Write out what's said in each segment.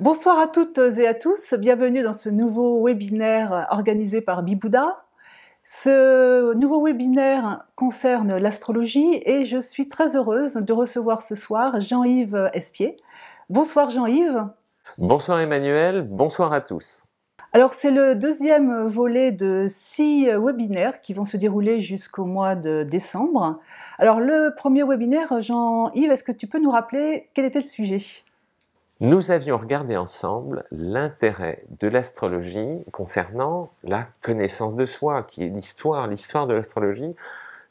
Bonsoir à toutes et à tous, bienvenue dans ce nouveau webinaire organisé par Bibouda. Ce nouveau webinaire concerne l'astrologie et je suis très heureuse de recevoir ce soir Jean-Yves Espier. Bonsoir Jean-Yves. Bonsoir Emmanuel, bonsoir à tous. Alors c'est le deuxième volet de six webinaires qui vont se dérouler jusqu'au mois de décembre. Alors le premier webinaire, Jean-Yves, est-ce que tu peux nous rappeler quel était le sujet nous avions regardé ensemble l'intérêt de l'astrologie concernant la connaissance de soi, qui est l'histoire. L'histoire de l'astrologie,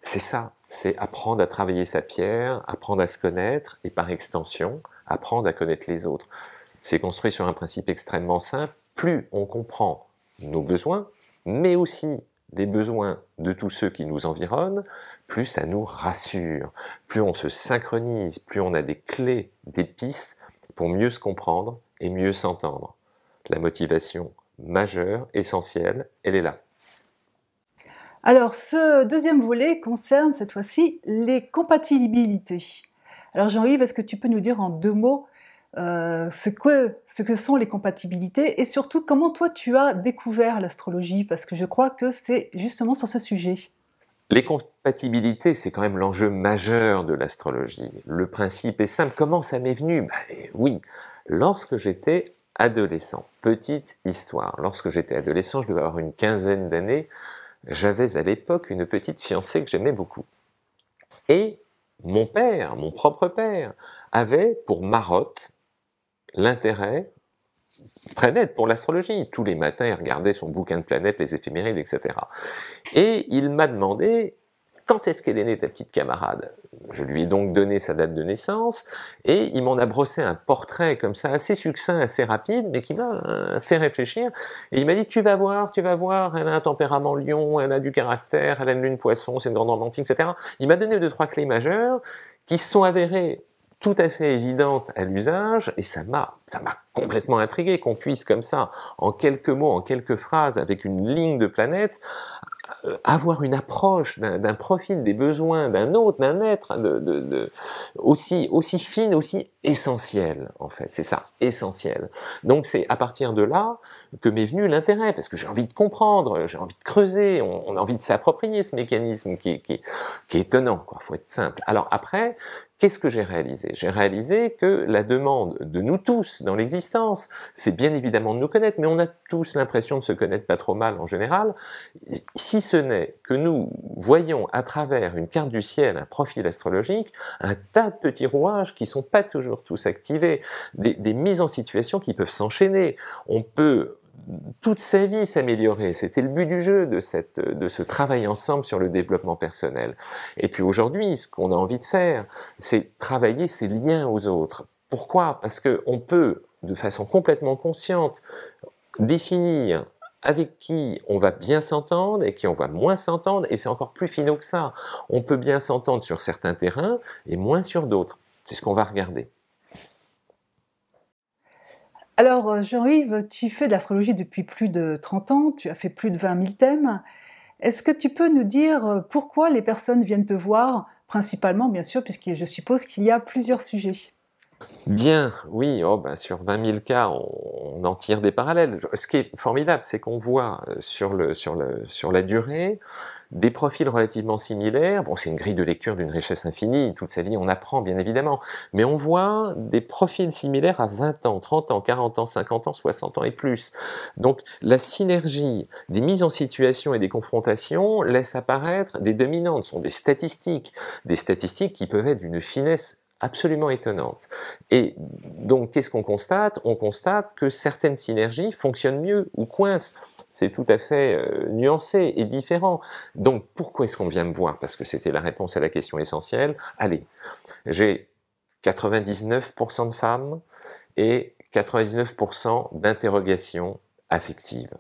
c'est ça, c'est apprendre à travailler sa pierre, apprendre à se connaître et par extension, apprendre à connaître les autres. C'est construit sur un principe extrêmement simple. Plus on comprend nos besoins, mais aussi les besoins de tous ceux qui nous environnent, plus ça nous rassure, plus on se synchronise, plus on a des clés, des pistes pour mieux se comprendre et mieux s'entendre. La motivation majeure, essentielle, elle est là. Alors, ce deuxième volet concerne cette fois-ci les compatibilités. Alors, Jean-Yves, est-ce que tu peux nous dire en deux mots euh, que, ce que sont les compatibilités et surtout comment toi tu as découvert l'astrologie Parce que je crois que c'est justement sur ce sujet. Les compatibilités, c'est quand même l'enjeu majeur de l'astrologie. Le principe est simple. Comment ça m'est venu bah, eh Oui, lorsque j'étais adolescent, petite histoire, lorsque j'étais adolescent, je devais avoir une quinzaine d'années, j'avais à l'époque une petite fiancée que j'aimais beaucoup. Et mon père, mon propre père, avait pour marotte l'intérêt très net pour l'astrologie. Tous les matins, il regardait son bouquin de planètes, les éphémérides, etc. Et il m'a demandé quand est-ce qu'elle est née ta petite camarade Je lui ai donc donné sa date de naissance et il m'en a brossé un portrait comme ça, assez succinct, assez rapide, mais qui m'a euh, fait réfléchir. Et il m'a dit Tu vas voir, tu vas voir, elle a un tempérament lion, elle a du caractère, elle a une lune poisson, c'est une grande romantique, etc. Il m'a donné deux, trois clés majeures qui se sont avérées tout à fait évidente à l'usage et ça m'a ça m'a complètement intrigué qu'on puisse comme ça en quelques mots en quelques phrases avec une ligne de planète euh, avoir une approche d'un profil des besoins d'un autre, d'un être, de, de, aussi, aussi fine, aussi essentielle, en fait. C'est ça, essentiel. Donc c'est à partir de là que m'est venu l'intérêt, parce que j'ai envie de comprendre, j'ai envie de creuser, on, a envie de s'approprier ce mécanisme qui est, qui, qui est étonnant, quoi, faut être simple. Alors après, Qu'est-ce que j'ai réalisé J'ai réalisé que la demande de nous tous dans l'existence, c'est bien évidemment de nous connaître, mais on a tous l'impression de se connaître pas trop mal en général, si ce n'est que nous voyons à travers une carte du ciel, un profil astrologique, un tas de petits rouages qui sont pas toujours tous activés, des, des mises en situation qui peuvent s'enchaîner. On peut toute sa vie s'améliorer. C'était le but du jeu de, cette, de ce travail ensemble sur le développement personnel. Et puis aujourd'hui, ce qu'on a envie de faire, c'est travailler ses liens aux autres. Pourquoi Parce que on peut, de façon complètement consciente, définir avec qui on va bien s'entendre et qui on va moins s'entendre, et c'est encore plus finaux que ça. On peut bien s'entendre sur certains terrains et moins sur d'autres. C'est ce qu'on va regarder. Alors, euh, Jean-Yves, tu fais de l'astrologie depuis plus de 30 ans, tu as fait plus de 20 000 thèmes. Est-ce que tu peux nous dire euh, pourquoi les personnes viennent te voir, principalement, bien sûr, puisque je suppose qu'il y a plusieurs sujets Bien, oui, oh ben, sur 20 000 cas, on, en tire des parallèles. Ce qui est formidable, c'est qu'on voit euh, sur, le, sur, le, sur la durée des profils relativement similaires. Bon, c'est une grille de lecture d'une richesse infinie, toute sa vie on apprend bien évidemment, mais on voit des profils similaires à 20 ans, 30 ans, 40 ans, 50 ans, 60 ans et plus. Donc la synergie des mises en situation et des confrontations laisse apparaître des dominantes, sont des statistiques, des statistiques qui peuvent être d'une finesse absolument étonnante. Et donc, qu'est-ce qu'on constate On constate que certaines synergies fonctionnent mieux ou coincent. C'est tout à fait euh, nuancé et différent. Donc, pourquoi est-ce qu'on vient me voir Parce que c'était la réponse à la question essentielle. Allez, j'ai 99% de femmes et 99% d'interrogations affectives.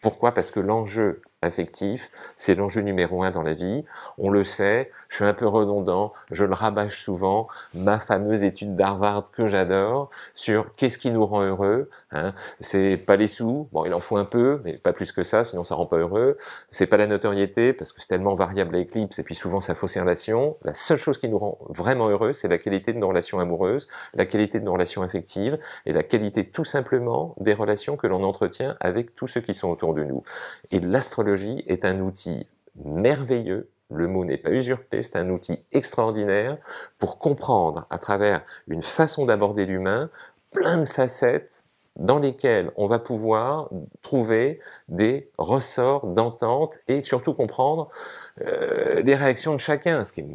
Pourquoi Parce que l'enjeu affectif, c'est l'enjeu numéro un dans la vie. On le sait, je suis un peu redondant, je le rabâche souvent, ma fameuse étude d'Harvard que j'adore sur qu'est-ce qui nous rend heureux. Hein. C'est pas les sous, bon il en faut un peu, mais pas plus que ça, sinon ça rend pas heureux. C'est pas la notoriété, parce que c'est tellement variable à éclipse, et puis souvent sa fausse les La seule chose qui nous rend vraiment heureux, c'est la qualité de nos relations amoureuses, la qualité de nos relations affectives, et la qualité tout simplement des relations que l'on entretient avec tous ceux qui sont autour de nous. Et l'astrologie est un outil merveilleux le mot n'est pas usurpé, c'est un outil extraordinaire pour comprendre à travers une façon d'aborder l'humain plein de facettes dans lesquelles on va pouvoir trouver des ressorts d'entente et surtout comprendre des euh, les réactions de chacun, ce qui est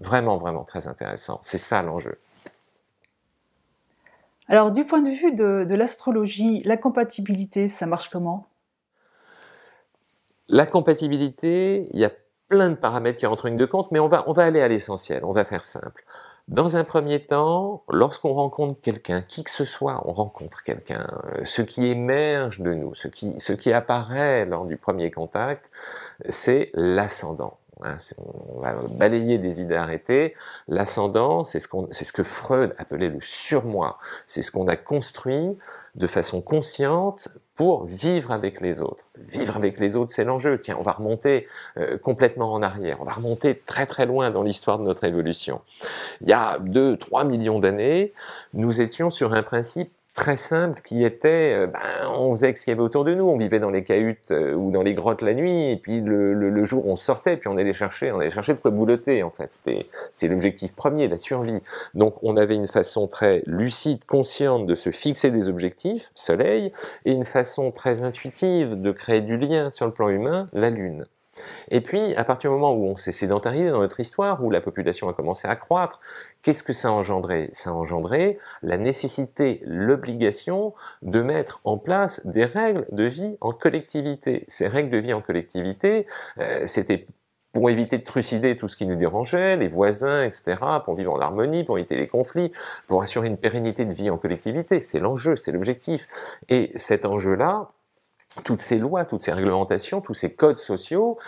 vraiment, vraiment très intéressant. C'est ça l'enjeu. Alors du point de vue de l'astrologie, la compatibilité, ça marche comment la compatibilité, il y a plein de paramètres qui rentrent en de compte, mais on va, on va aller à l'essentiel, on va faire simple. Dans un premier temps, lorsqu'on rencontre quelqu'un, qui que ce soit, on rencontre quelqu'un, euh, ce qui émerge de nous, ce qui, ce qui apparaît lors du premier contact, c'est l'ascendant. Hein, on va balayer des idées arrêtées. L'ascendant, c'est ce, ce, que Freud appelait le surmoi. C'est ce qu'on a construit de façon consciente pour vivre avec les autres. Vivre avec les autres, c'est l'enjeu. Tiens, on va remonter euh, complètement en arrière. On va remonter très très loin dans l'histoire de notre évolution. Il y a 2-3 millions d'années, nous étions sur un principe très simple qui était, euh, ben, on faisait ce qu'il y avait autour de nous, on vivait dans les cahutes euh, ou dans les grottes la nuit, et puis le, jour on sortait, puis on allait chercher, on allait chercher de quoi boulotter en fait. C'est l'objectif premier, la survie. Donc on avait une façon très lucide, consciente de se fixer des objectifs, soleil, et une façon très intuitive de créer du lien sur le plan humain, la lune. Et puis, à partir du moment où on s'est sédentarisé dans notre histoire, où la population a commencé à croître, qu'est-ce que ça a engendré Ça a engendré la nécessité, l'obligation de mettre en place des règles de vie en collectivité. Ces règles de vie en collectivité, euh, c'était pour éviter de trucider tout ce qui nous dérangeait, les voisins, etc., pour vivre en harmonie, pour éviter les conflits, pour assurer une pérennité de vie en collectivité. C'est l'enjeu, c'est l'objectif. Et cet enjeu-là, toutes ces lois, toutes ces réglementations, tous ces codes sociaux,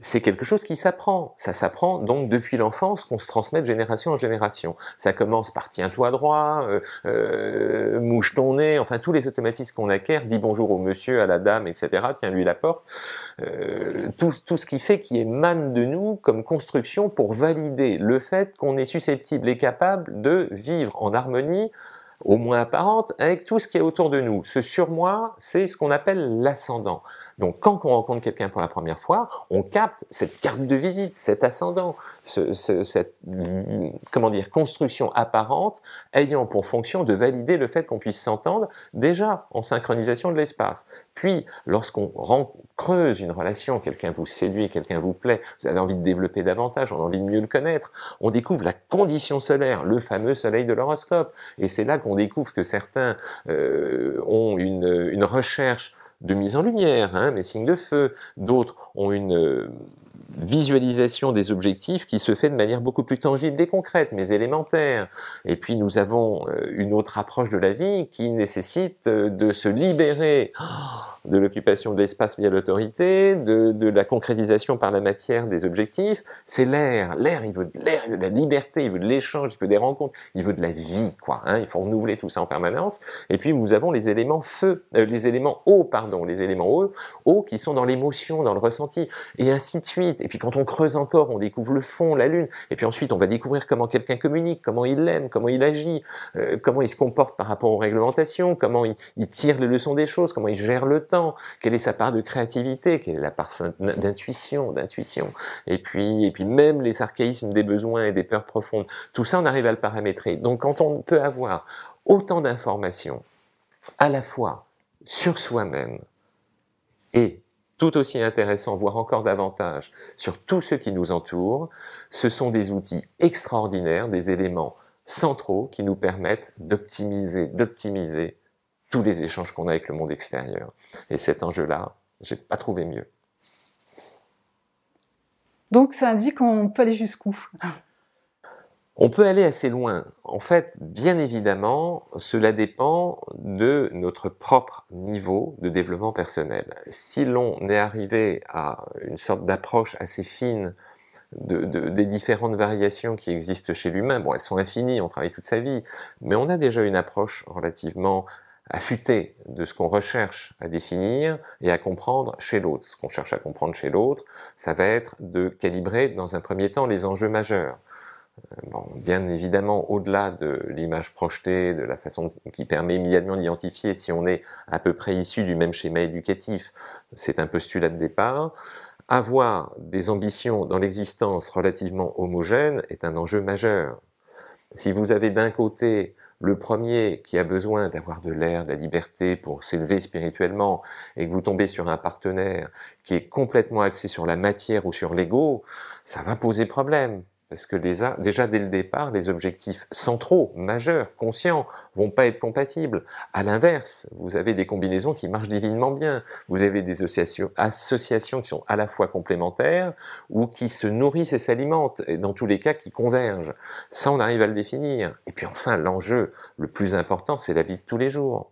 c'est quelque chose qui s'apprend. Ça s'apprend donc depuis l'enfance qu'on se transmet de génération en génération. Ça commence par tiens-toi droit, euh, euh, mouche ton nez, enfin tous les automatismes qu'on acquiert, dis bonjour au monsieur, à la dame, etc., tiens-lui la porte. Euh, tout, tout, ce qui fait qui émane de nous comme construction pour valider le fait qu'on est susceptible et capable de vivre en harmonie au moins apparente avec tout ce qui est autour de nous. Ce surmoi, c'est ce qu'on appelle l'ascendant. Donc quand on rencontre quelqu'un pour la première fois, on capte cette carte de visite, cet ascendant, ce, cette comment dire construction apparente ayant pour fonction de valider le fait qu'on puisse s'entendre déjà en synchronisation de l'espace. Puis lorsqu'on creuse une relation, quelqu'un vous séduit, quelqu'un vous plaît, vous avez envie de développer davantage, on a envie de mieux le connaître, on découvre la condition solaire, le fameux soleil de l'horoscope. Et c'est là qu'on découvre que certains euh, ont une recherche de mise en lumière, hein, les signes de feu. D'autres ont une euh, visualisation des objectifs qui se fait de manière beaucoup plus tangible et concrète, mais élémentaire. Et puis nous avons euh, une autre approche de la vie qui nécessite euh, de se libérer. Oh, de l'occupation de l'espace via l'autorité, de, de, la concrétisation par la matière des objectifs. C'est l'air. L'air, il veut de l'air, il veut de la liberté, il veut de l'échange, il veut des rencontres, il veut de la vie, quoi. Hein. Il faut renouveler tout ça en permanence. Et puis nous avons les éléments feu, euh, les éléments eau, pardon, les éléments eau, eau qui sont dans l'émotion, dans le ressenti, et ainsi de suite. Et puis quand on creuse encore, on découvre le fond, la lune. Et puis ensuite, on va découvrir comment quelqu'un communique, comment il l'aime, comment il agit, euh, comment il se comporte par rapport aux réglementations, comment il, il tire les leçons des choses, comment il gère le temps quelle est sa part de créativité Quelle est la part d'intuition D'intuition. Et puis, et puis même les archaïsmes des besoins et des peurs profondes. Tout ça, on arrive à le paramétrer. Donc, quand on peut avoir autant d'informations à la fois sur soi-même et tout aussi intéressant, voire encore davantage, sur tout ce qui nous entoure, ce sont des outils extraordinaires, des éléments centraux qui nous permettent d'optimiser, d'optimiser tous les échanges qu'on a avec le monde extérieur. Et cet enjeu-là, je n'ai pas trouvé mieux. Donc ça indique qu'on peut aller jusqu'où On peut aller assez loin. En fait, bien évidemment, cela dépend de notre propre niveau de développement personnel. Si l'on est arrivé à une sorte d'approche assez fine de, des différentes variations qui existent chez l'humain. Bon, elles sont infinies, on travaille toute sa vie, mais on a déjà une approche relativement affûté de ce qu'on recherche à définir et à comprendre chez l'autre. Ce qu'on cherche à comprendre chez l'autre, ça va être de calibrer dans un premier temps les enjeux majeurs. Euh, bien évidemment, au-delà de l'image projetée, de la façon qui permet immédiatement d'identifier si on est à peu près issu du même schéma éducatif, c'est un postulat de départ. Avoir des ambitions dans l'existence relativement homogène est un enjeu majeur. Si vous avez d'un côté le premier qui a besoin d'avoir de l'air, de la liberté pour s'élever spirituellement, et que vous tombez sur un partenaire qui est complètement axé sur la matière ou sur l'ego, ça va poser problème. Parce que déjà dès le départ, les objectifs centraux, majeurs, conscients, vont pas être compatibles. À l'inverse, vous avez des combinaisons qui marchent divinement bien. Vous avez des associations, associations qui sont à la fois complémentaires ou qui se nourrissent et s'alimentent, et dans tous les cas qui convergent. Ça, on arrive à le définir. Et puis enfin, l'enjeu le plus important, c'est la vie de tous les jours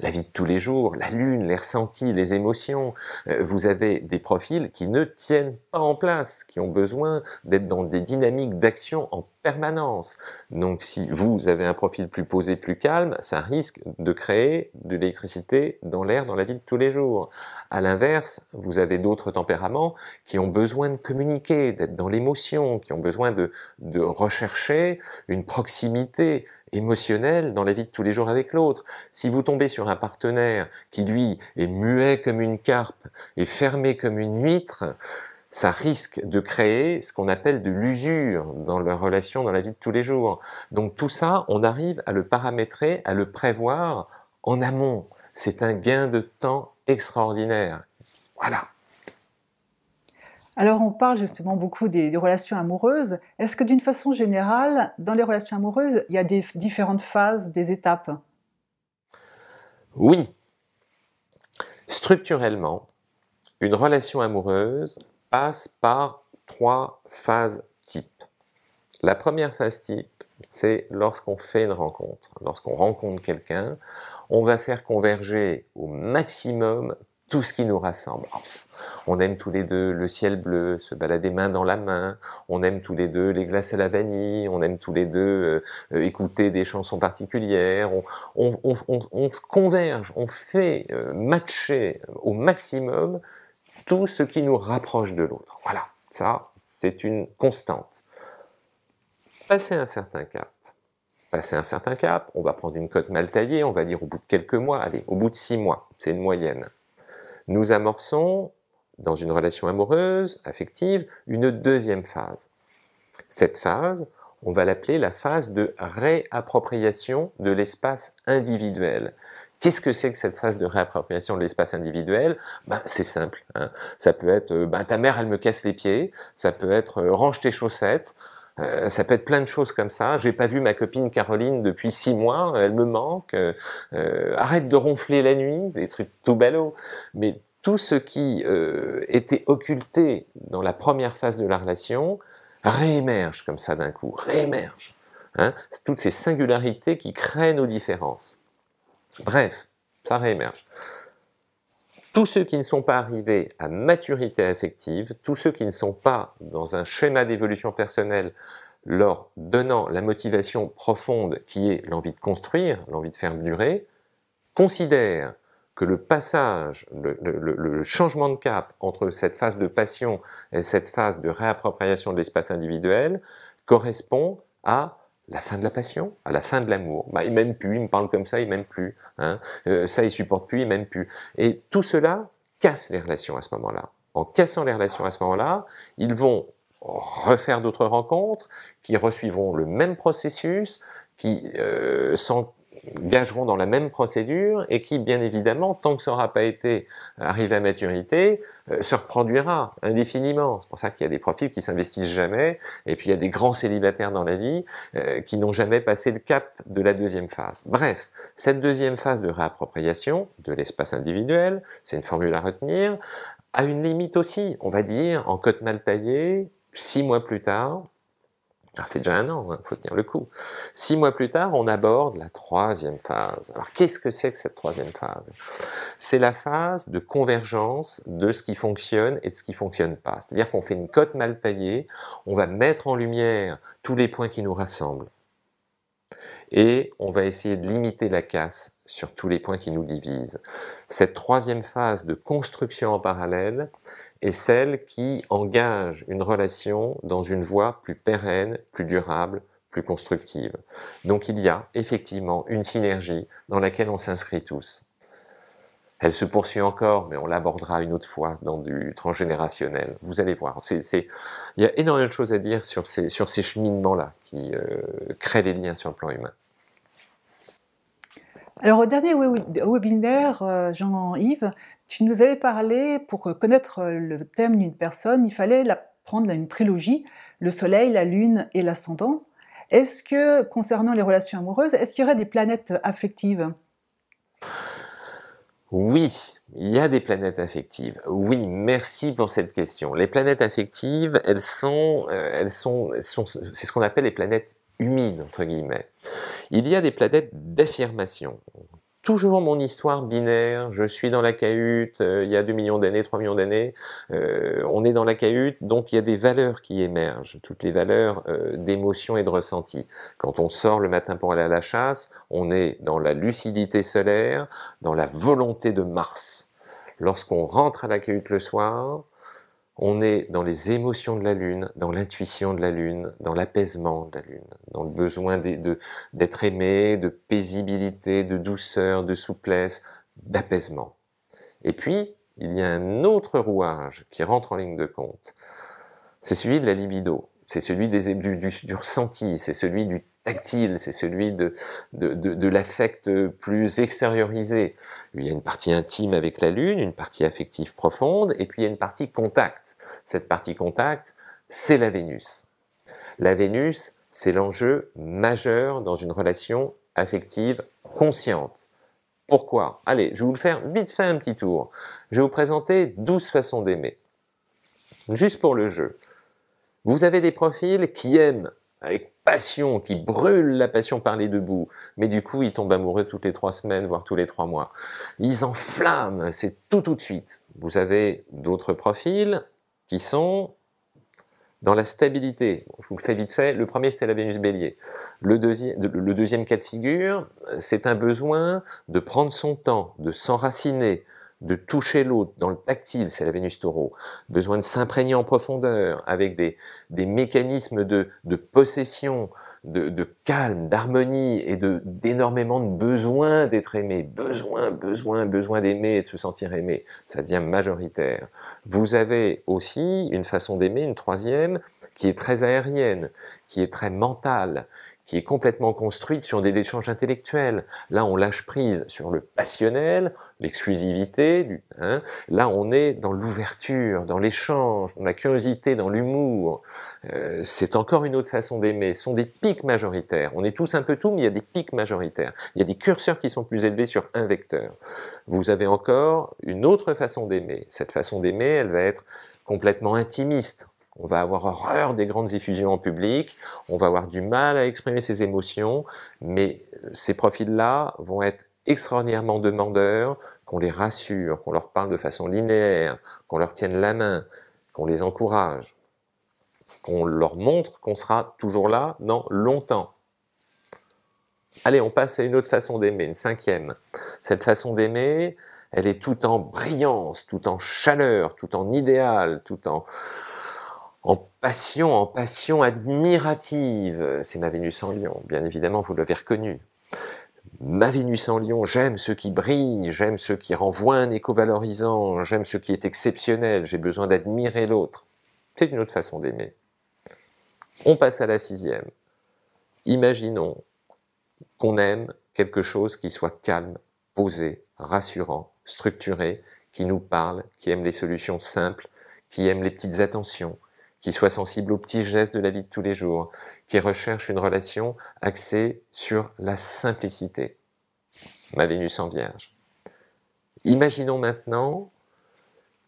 la vie de tous les jours, la lune, les ressentis, les émotions. Euh, vous avez des profils qui ne tiennent pas en place, qui ont besoin d'être dans des dynamiques d'action en permanence. Donc si vous avez un profil plus posé, plus calme, ça risque de créer de l'électricité dans l'air, dans la vie de tous les jours. À l'inverse, vous avez d'autres tempéraments qui ont besoin de communiquer, d'être dans l'émotion, qui ont besoin de, rechercher une proximité, émotionnelle dans la vie de tous les jours avec l'autre. Si vous tombez sur un partenaire qui, lui, est muet comme une carpe et fermé comme une huître, ça risque de créer ce qu'on appelle de l'usure dans leur relation, dans la vie de tous les jours. Donc tout ça, on arrive à le paramétrer, à le prévoir en amont. C'est un gain de temps extraordinaire. Voilà. Alors on parle justement beaucoup des, des relations amoureuses. Est-ce que d'une façon générale, dans les relations amoureuses, il y a des différentes phases, des étapes Oui. Structurellement, une relation amoureuse passe par trois phases types. La première phase type, c'est lorsqu'on fait une rencontre. Lorsqu'on rencontre quelqu'un, on va faire converger au maximum tout ce qui nous rassemble. On aime tous les deux le ciel bleu, se balader main dans la main, on aime tous les deux les glaces à la vanille, on aime tous les deux euh, euh, écouter des chansons particulières, on, converge, on fait euh, matcher au maximum tout ce qui nous rapproche de l'autre. Voilà, ça, c'est une constante. Passer un certain cap. Passer un certain cap, on va prendre une cote mal taillée, on va dire au bout de quelques mois, allez, au bout de six mois, c'est une moyenne. Nous amorçons, dans une relation amoureuse, affective, une deuxième phase. Cette phase, on va l'appeler la phase de réappropriation de l'espace individuel. Qu'est-ce que c'est que cette phase de réappropriation de l'espace individuel ben, C'est simple. Hein. Ça peut être euh, ben, ta mère, elle me casse les pieds. Ça peut être euh, range tes chaussettes. Euh, ça peut être plein de choses comme ça. J'ai pas vu ma copine Caroline depuis six mois, elle me manque. arrête de ronfler la nuit, des trucs tout ballot. Mais tout ce qui était occulté dans la première phase de la relation réémerge comme ça d'un coup, réémerge. Hein? toutes ces singularités qui créent nos différences. Bref, ça réémerge. Tous ceux qui ne sont pas arrivés à maturité affective, tous ceux qui ne sont pas dans un schéma d'évolution personnelle leur donnant la motivation profonde qui est l'envie de construire, l'envie de faire durer, considèrent que le passage, le, le, changement de cap entre cette phase de passion et cette phase de réappropriation de l'espace individuel correspond à la fin de la passion, à la fin de l'amour. Bah, il m'aime plus, il me parle comme ça, il m'aime plus. Hein. Euh, ça, il supporte plus, il m'aime plus. Et tout cela casse les relations à ce moment-là. En cassant les relations à ce moment-là, ils vont refaire d'autres rencontres qui recevront le même processus, qui, euh, gageront dans la même procédure et qui, bien évidemment, tant que ça n'aura pas été euh, arrivé à maturité, euh, se reproduira indéfiniment. C'est pour ça qu'il y a des profils qui s'investissent jamais, et puis il y a des grands célibataires dans la vie euh, qui n'ont jamais passé le cap de la deuxième phase. Bref, cette deuxième phase de réappropriation de l'espace individuel, c'est une formule à retenir, a une limite aussi, on va dire, en côte mal taillée, six mois plus tard, ça ah, fait déjà un an, il hein, faut tenir le coup. Six mois plus tard, on aborde la troisième phase. Alors qu'est-ce que c'est que cette troisième phase C'est la phase de convergence de ce qui fonctionne et de ce qui fonctionne pas. C'est-à-dire qu'on fait une cote mal taillée, on va mettre en lumière tous les points qui nous rassemblent et on va essayer de limiter la casse sur tous les points qui nous divisent. Cette troisième phase de construction en parallèle est celle qui engage une relation dans une voie plus pérenne, plus durable, plus constructive. Donc il y a effectivement une synergie dans laquelle on s'inscrit tous. Elle se poursuit encore, mais on l'abordera une autre fois dans du transgénérationnel. Vous allez voir. Il y a énormément de choses à dire sur ces, sur cheminements-là qui euh, créent des liens sur le plan humain. Alors au dernier webinaire, euh, Jean-Yves, tu nous avais parlé, pour connaître euh, le thème d'une personne, il fallait la prendre une trilogie, le Soleil, la Lune et l'Ascendant. Est-ce que, concernant les relations amoureuses, est-ce qu'il y aurait des planètes affectives oui, il y a des planètes affectives. Oui, merci pour cette question. Les planètes affectives, elles sont, euh, elles sont c'est ce qu'on appelle les planètes humide, entre guillemets. Il y a des planètes d'affirmation. Toujours mon histoire binaire, je suis dans la cahute, euh, il y a deux millions d'années, 3 millions d'années, euh, on est dans la cahute, donc il y a des valeurs qui émergent, toutes les valeurs euh, d'émotion et de ressenti. Quand on sort le matin pour aller à la chasse, on est dans la lucidité solaire, dans la volonté de Mars. Lorsqu'on rentre à la cahute le soir, on est dans les émotions de la lune, dans l'intuition de la lune, dans l'apaisement de la lune, dans le besoin d'être aimé, de paisibilité, de douceur, de souplesse, d'apaisement. Et puis, il y a un autre rouage qui rentre en ligne de compte, c'est celui de la libido c'est celui des, du, ressenti, c'est celui du tactile, c'est celui de, de, de l'affect plus extériorisé. Il y a une partie intime avec la Lune, une partie affective profonde, et puis il y a une partie contact. Cette partie contact, c'est la Vénus. La Vénus, c'est l'enjeu majeur dans une relation affective consciente. Pourquoi Allez, je vais vous le faire vite fait un petit tour. Je vais vous présenter 12 façons d'aimer. Juste pour le jeu. Vous avez des profils qui aiment avec passion, qui brûlent la passion par les deux bouts, mais du coup ils tombent amoureux toutes les trois semaines, voire tous les trois mois. Ils enflamment, c'est tout tout de suite. Vous avez d'autres profils qui sont dans la stabilité. je vous le fais vite fait. Le premier, c'était la Vénus bélier. Le, le deuxième cas de figure, c'est un besoin de prendre son temps, de s'enraciner, de toucher l'autre dans le tactile, c'est la Vénus taureau, besoin de s'imprégner en profondeur avec des, mécanismes de, possession, de, calme, d'harmonie et d'énormément de besoin d'être aimé, besoin, besoin, besoin d'aimer et de se sentir aimé, ça devient majoritaire. Vous avez aussi une façon d'aimer, une troisième, qui est très aérienne, qui est très mentale, qui est complètement construite sur des échanges intellectuels. Là, on lâche prise sur le passionnel, l'exclusivité. Hein. Là, on est dans l'ouverture, dans l'échange, dans la curiosité, dans l'humour. Euh, c'est encore une autre façon d'aimer. Ce sont des pics majoritaires. On est tous un peu tout, mais il y a des pics majoritaires. Il y a des curseurs qui sont plus élevés sur un vecteur. Vous avez encore une autre façon d'aimer. Cette façon d'aimer, elle va être complètement intimiste. On va avoir horreur des grandes effusions en public, on va avoir du mal à exprimer ses émotions, mais euh, ces profils-là vont être extraordinairement demandeurs, qu'on les rassure, qu'on leur parle de façon linéaire, qu'on leur tienne la main, qu'on les encourage, qu'on leur montre qu'on sera toujours là dans longtemps. Allez, on passe à une autre façon d'aimer, une cinquième. Cette façon d'aimer, elle est tout en brillance, tout en chaleur, tout en idéal, tout en, en passion, en passion admirative. C'est ma Vénus en lion, bien évidemment, vous l'avez reconnu ma Vénus en lion, j'aime ceux qui brille, j'aime ceux qui renvoient un écho valorisant, j'aime ce qui est exceptionnel, j'ai besoin d'admirer l'autre. C'est une autre façon d'aimer. On passe à la sixième. Imaginons qu'on aime quelque chose qui soit calme, posé, rassurant, structuré, qui nous parle, qui aime les solutions simples, qui aime les petites attentions, qui soit sensible aux petits gestes de la vie de tous les jours, qui recherche une relation axée sur la simplicité. Ma Vénus en Vierge. Imaginons maintenant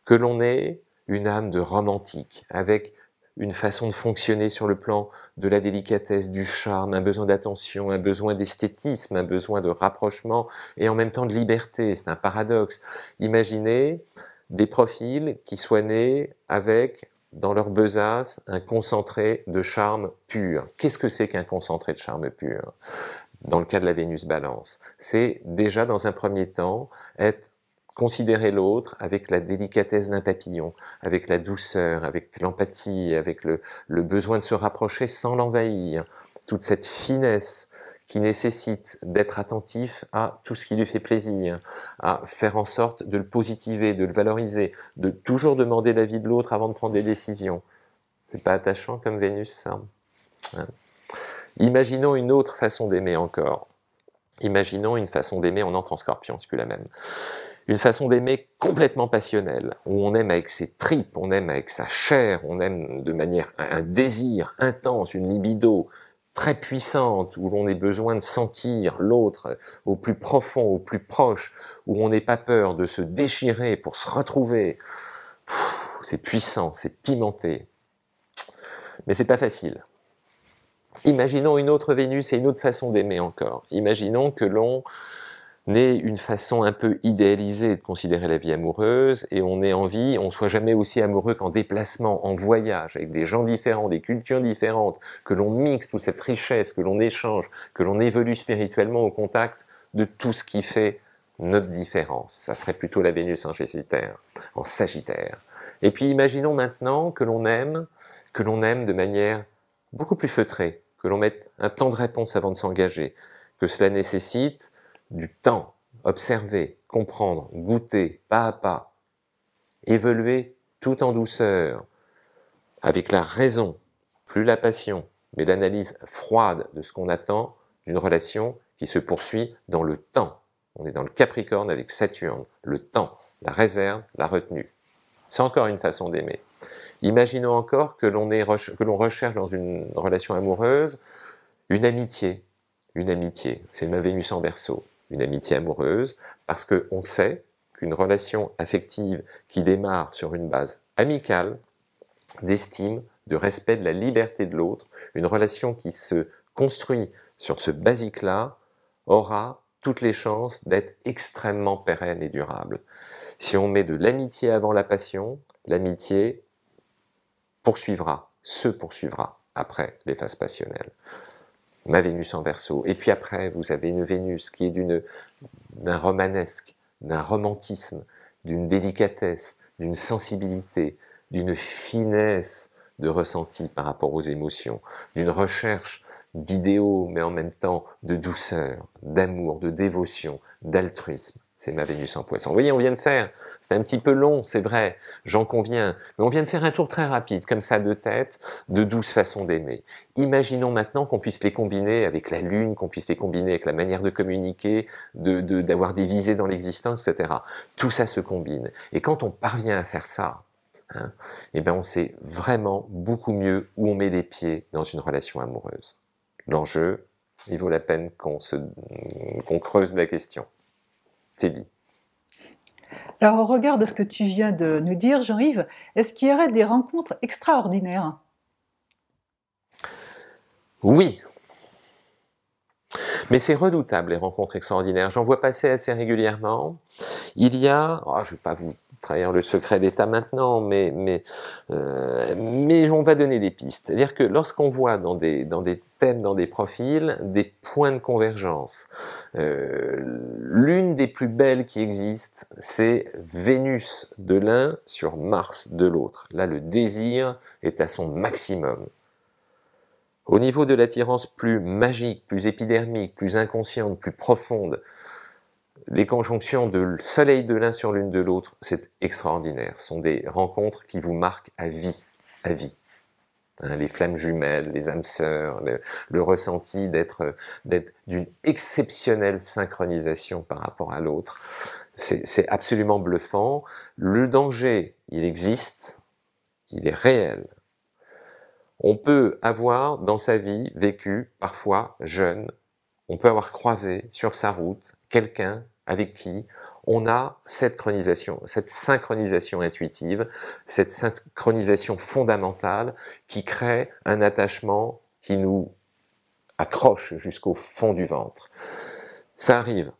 que l'on ait une âme de romantique, avec une façon de fonctionner sur le plan de la délicatesse, du charme, un besoin d'attention, un besoin d'esthétisme, un besoin de rapprochement et en même temps de liberté. C'est un paradoxe. Imaginez des profils qui soient nés avec dans leur besace un concentré de charme pur. Qu'est-ce que c'est qu'un concentré de charme pur Dans le cas de la Vénus Balance, c'est déjà dans un premier temps être considérer l'autre avec la délicatesse d'un papillon, avec la douceur, avec l'empathie, avec le, le, besoin de se rapprocher sans l'envahir, toute cette finesse qui nécessite d'être attentif à tout ce qui lui fait plaisir, à faire en sorte de le positiver, de le valoriser, de toujours demander l'avis de l'autre avant de prendre des décisions. C'est pas attachant comme Vénus, ça. Hein. Imaginons une autre façon d'aimer encore. Imaginons une façon d'aimer, on entre en scorpion, c'est plus la même. Une façon d'aimer complètement passionnelle, où on aime avec ses tripes, on aime avec sa chair, on aime de manière un désir intense, une libido, très puissante, où l'on ait besoin de sentir l'autre au plus profond, au plus proche, où on n'ait pas peur de se déchirer pour se retrouver, c'est puissant, c'est pimenté. Mais c'est pas facile. Imaginons une autre Vénus et une autre façon d'aimer encore. Imaginons que l'on n'est une façon un peu idéalisée de considérer la vie amoureuse, et on est en vie, on ne soit jamais aussi amoureux qu'en déplacement, en voyage, avec des gens différents, des cultures différentes, que l'on mixe toute cette richesse, que l'on échange, que l'on évolue spirituellement au contact de tout ce qui fait notre différence. Ça serait plutôt la Vénus en Sagittaire. En Sagittaire. Et puis imaginons maintenant que l'on aime, que l'on aime de manière beaucoup plus feutrée, que l'on mette un temps de réponse avant de s'engager, que cela nécessite du temps, observer, comprendre, goûter, pas à pas, évoluer tout en douceur, avec la raison, plus la passion, mais l'analyse froide de ce qu'on attend d'une relation qui se poursuit dans le temps. On est dans le Capricorne avec Saturne, le temps, la réserve, la retenue. C'est encore une façon d'aimer. Imaginons encore que l'on recherche dans une relation amoureuse une amitié. Une amitié, c'est ma Vénus en berceau une amitié amoureuse, parce qu'on sait qu'une relation affective qui démarre sur une base amicale, d'estime, de respect de la liberté de l'autre, une relation qui se construit sur ce basique-là, aura toutes les chances d'être extrêmement pérenne et durable. Si on met de l'amitié avant la passion, l'amitié poursuivra, se poursuivra après les phases passionnelles ma Vénus en verso. Et puis après, vous avez une Vénus qui est d'une, d'un romanesque, d'un romantisme, d'une délicatesse, d'une sensibilité, d'une finesse de ressenti par rapport aux émotions, d'une recherche d'idéaux, mais en même temps de douceur, d'amour, de dévotion, d'altruisme. C'est ma Vénus en poisson. Vous voyez, on vient de faire c'est un petit peu long, c'est vrai, j'en conviens, mais on vient de faire un tour très rapide, comme ça de tête, de douze façons d'aimer. Imaginons maintenant qu'on puisse les combiner avec la Lune, qu'on puisse les combiner avec la manière de communiquer, d'avoir de, des visées dans l'existence, etc. Tout ça se combine. Et quand on parvient à faire ça, hein, eh ben on sait vraiment beaucoup mieux où on met les pieds dans une relation amoureuse. L'enjeu, il vaut la peine qu'on qu'on creuse la question. C'est dit. Alors au regard de ce que tu viens de nous dire, Jean-Yves, est-ce qu'il y aurait des rencontres extraordinaires Oui. Mais c'est redoutable les rencontres extraordinaires. J'en vois passer assez régulièrement. Il y a, oh, je ne vais pas vous trahir le secret d'État maintenant, mais, mais, euh, mais on va donner des pistes. C'est-à-dire que lorsqu'on voit dans des, dans des thèmes, dans des profils, des points de convergence, euh, l'une des plus belles qui existent, c'est Vénus de l'un sur Mars de l'autre. Là, le désir est à son maximum. Au niveau de l'attirance plus magique, plus épidermique, plus inconsciente, plus profonde, les conjonctions de soleil de l'un sur l'une de l'autre, c'est extraordinaire. Ce sont des rencontres qui vous marquent à vie, à vie. Hein, les flammes jumelles, les âmes sœurs, le, ressenti d'être d'une exceptionnelle synchronisation par rapport à l'autre. C'est absolument bluffant. Le danger, il existe, il est réel. On peut avoir dans sa vie vécu, parfois jeune, on peut avoir croisé sur sa route quelqu'un avec qui on a cette chronisation, cette synchronisation intuitive, cette synchronisation fondamentale qui crée un attachement qui nous accroche jusqu'au fond du ventre. Ça arrive.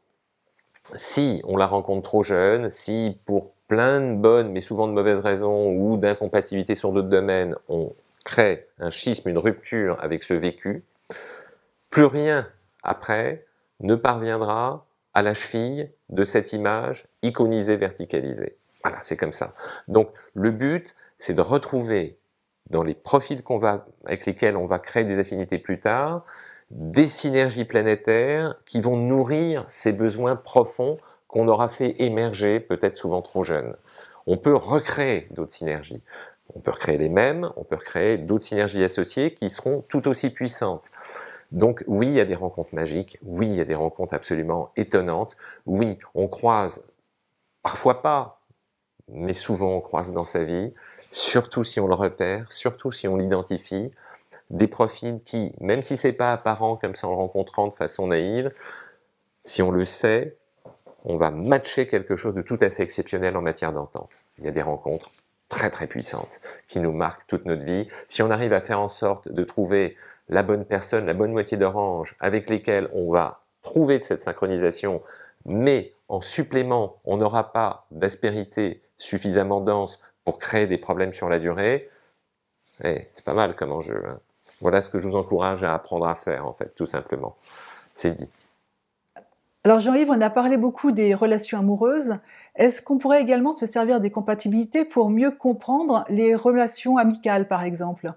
Si on la rencontre trop jeune, si pour plein de bonnes mais souvent de mauvaises raisons ou d'incompatibilité sur d'autres domaines, on crée un schisme, une rupture avec ce vécu, plus rien après ne parviendra à la cheville de cette image iconisée, verticalisée. Voilà, c'est comme ça. Donc le but, c'est de retrouver dans les profils qu'on va, avec lesquels on va créer des affinités plus tard, des synergies planétaires qui vont nourrir ces besoins profonds qu'on aura fait émerger, peut-être souvent trop jeunes. On peut recréer d'autres synergies. On peut recréer les mêmes, on peut recréer d'autres synergies associées qui seront tout aussi puissantes. Donc oui, il y a des rencontres magiques, oui, il y a des rencontres absolument étonnantes, oui, on croise, parfois pas, mais souvent on croise dans sa vie, surtout si on le repère, surtout si on l'identifie, des profils qui, même si ce n'est pas apparent comme ça en le rencontrant de façon naïve, si on le sait, on va matcher quelque chose de tout à fait exceptionnel en matière d'entente. Il y a des rencontres très très puissantes qui nous marquent toute notre vie. Si on arrive à faire en sorte de trouver la bonne personne, la bonne moitié d'orange avec lesquelles on va trouver de cette synchronisation, mais en supplément, on n'aura pas d'aspérité suffisamment dense pour créer des problèmes sur la durée, eh, c'est pas mal comme enjeu. Hein. Voilà ce que je vous encourage à apprendre à faire, en fait, tout simplement. C'est dit. Alors Jean-Yves, on a parlé beaucoup des relations amoureuses. Est-ce qu'on pourrait également se servir des compatibilités pour mieux comprendre les relations amicales, par exemple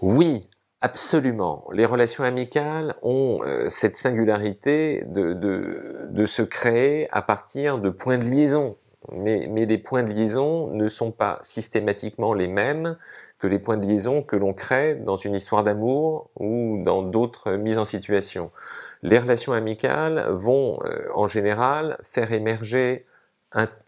Oui, Absolument. Les relations amicales ont euh, cette singularité de, se créer à partir de points de liaison. Mais, les points de liaison ne sont pas systématiquement les mêmes que les points de liaison que l'on crée dans une histoire d'amour ou dans d'autres mises en situation. Les relations amicales vont euh, en général faire émerger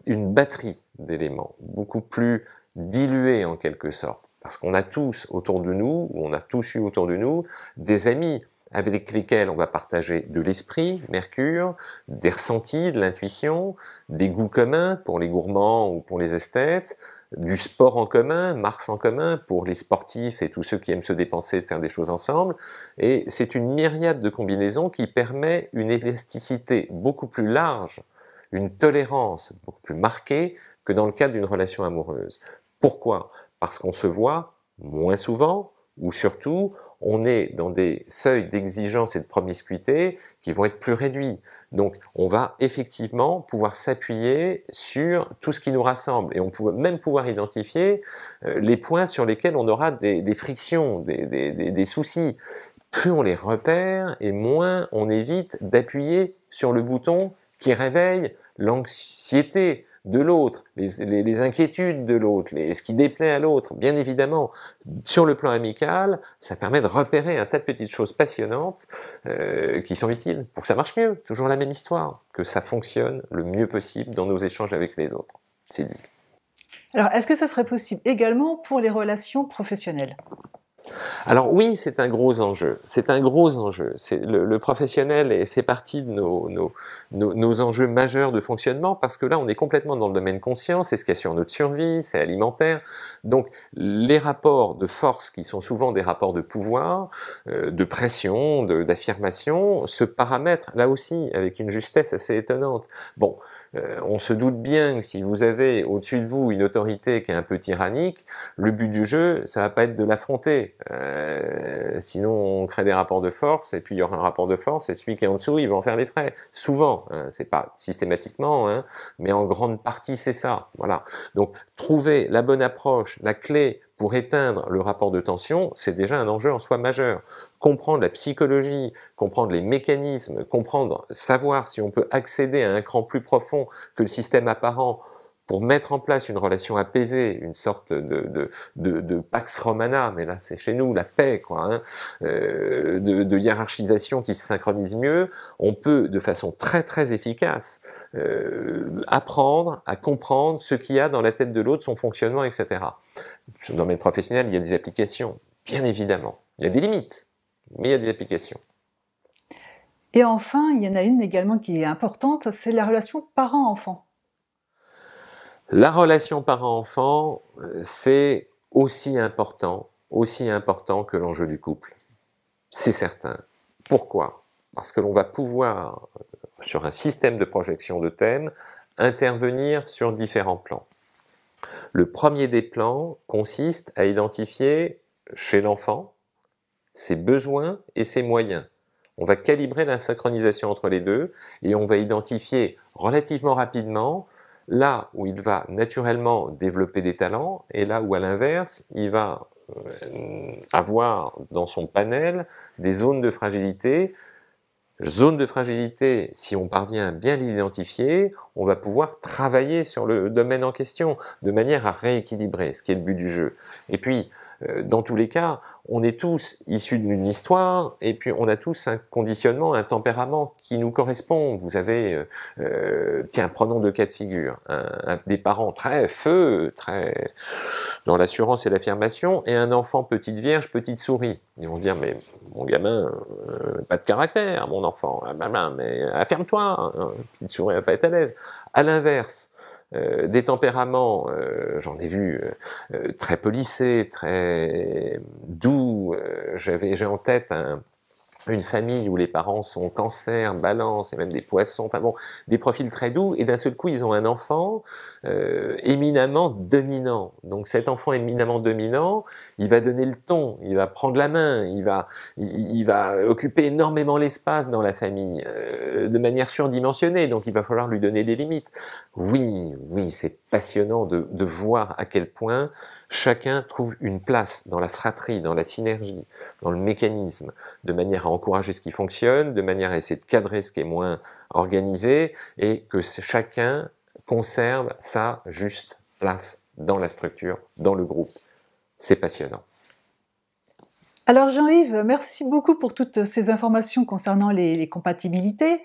une batterie d'éléments, beaucoup plus dilués en quelque sorte. Parce qu'on a tous autour de nous, ou on a tous eu autour de nous, des amis avec lesquels on va partager de l'esprit, Mercure, des ressentis, de l'intuition, des goûts communs pour les gourmands ou pour les esthètes, du sport en commun, Mars en commun, pour les sportifs et tous ceux qui aiment se dépenser, faire des choses ensemble. Et c'est une myriade de combinaisons qui permet une élasticité beaucoup plus large, une tolérance beaucoup plus marquée que dans le cadre d'une relation amoureuse. Pourquoi parce qu'on se voit moins souvent, ou surtout, on est dans des seuils d'exigence et de promiscuité qui vont être plus réduits. Donc on va effectivement pouvoir s'appuyer sur tout ce qui nous rassemble et on peut même pouvoir identifier euh, les points sur lesquels on aura des, frictions, des soucis. Plus on les repère et moins on évite d'appuyer sur le bouton qui réveille l'anxiété, de l'autre, les, inquiétudes de l'autre, ce qui déplaît à l'autre, bien évidemment, sur le plan amical, ça permet de repérer un tas de petites choses passionnantes euh, qui sont utiles pour que ça marche mieux. Toujours la même histoire, que ça fonctionne le mieux possible dans nos échanges avec les autres. C'est dit. Alors, est-ce que ça serait possible également pour les relations professionnelles alors oui, c'est un gros enjeu. C'est un gros enjeu. C'est le, professionnel fait partie de nos, enjeux majeurs de fonctionnement parce que là, on est complètement dans le domaine conscient. C'est ce qui assure notre survie, c'est alimentaire. Donc les rapports de force qui sont souvent des rapports de pouvoir, euh, de pression, d'affirmation, se paramètrent là aussi avec une justesse assez étonnante. Bon, euh, on se doute bien que si vous avez au-dessus de vous une autorité qui est un peu tyrannique, le but du jeu, ça va pas être de l'affronter. Euh, sinon, on crée des rapports de force, et puis il y aura un rapport de force, et celui qui est en dessous, il va en faire les frais. Souvent, hein, c'est pas systématiquement, hein, mais en grande partie, c'est ça. Voilà. Donc, trouver la bonne approche, la clé pour éteindre le rapport de tension, c'est déjà un enjeu en soi majeur. Comprendre la psychologie, comprendre les mécanismes, comprendre, savoir si on peut accéder à un cran plus profond que le système apparent pour mettre en place une relation apaisée, une sorte de, pax romana, mais là c'est chez nous, la paix, quoi, hein, euh, de, hiérarchisation qui se synchronise mieux, on peut de façon très très efficace euh, apprendre à comprendre ce qu'il y a dans la tête de l'autre, son fonctionnement, etc. Dans le domaine professionnel, il y a des applications, bien évidemment. Il y a des limites, mais il y a des applications. Et enfin, il y en a une également qui est importante, c'est la relation parent-enfant. La relation parent-enfant, c'est aussi important, aussi important que l'enjeu du couple. C'est certain. Pourquoi Parce que l'on va pouvoir, sur un système de projection de thèmes, intervenir sur différents plans. Le premier des plans consiste à identifier chez l'enfant ses besoins et ses moyens. On va calibrer la synchronisation entre les deux et on va identifier relativement rapidement là où il va naturellement développer des talents et là où à l'inverse, il va euh, avoir dans son panel des zones de fragilité. Zones de fragilité, si on parvient à bien les identifier, on va pouvoir travailler sur le domaine en question de manière à rééquilibrer, ce qui est le but du jeu. Et puis, euh, dans tous les cas, on est tous issus d'une histoire et puis on a tous un conditionnement, un tempérament qui nous correspond. Vous avez, euh, euh, tiens, prenons deux cas de figure, des parents très feu, très dans l'assurance et l'affirmation, et un enfant petite vierge, petite souris. Ils vont dire, mais mon gamin, pas de caractère, mon enfant, ah, blablabla, mais affirme-toi, hein, petite souris va pas être à l'aise. À l'inverse, euh, des tempéraments, euh, j'en ai vu euh, très polissés, très doux. J'avais, j'ai en tête un, une famille où les parents sont cancer, balance et même des poissons, enfin bon, des profils très doux, et d'un seul coup ils ont un enfant euh, éminemment dominant. Donc cet enfant éminemment dominant, il va donner le ton, il va prendre la main, il va, il, va occuper énormément l'espace dans la famille, euh, de manière surdimensionnée, donc il va falloir lui donner des limites. Oui, oui, c'est passionnant de voir à quel point Chacun trouve une place dans la fratrie, dans la synergie, dans le mécanisme, de manière à encourager ce qui fonctionne, de manière à essayer de cadrer ce qui est moins organisé, et que chacun conserve sa juste place dans la structure, dans le groupe. C'est passionnant. Alors Jean-Yves, merci beaucoup pour toutes ces informations concernant les, compatibilités.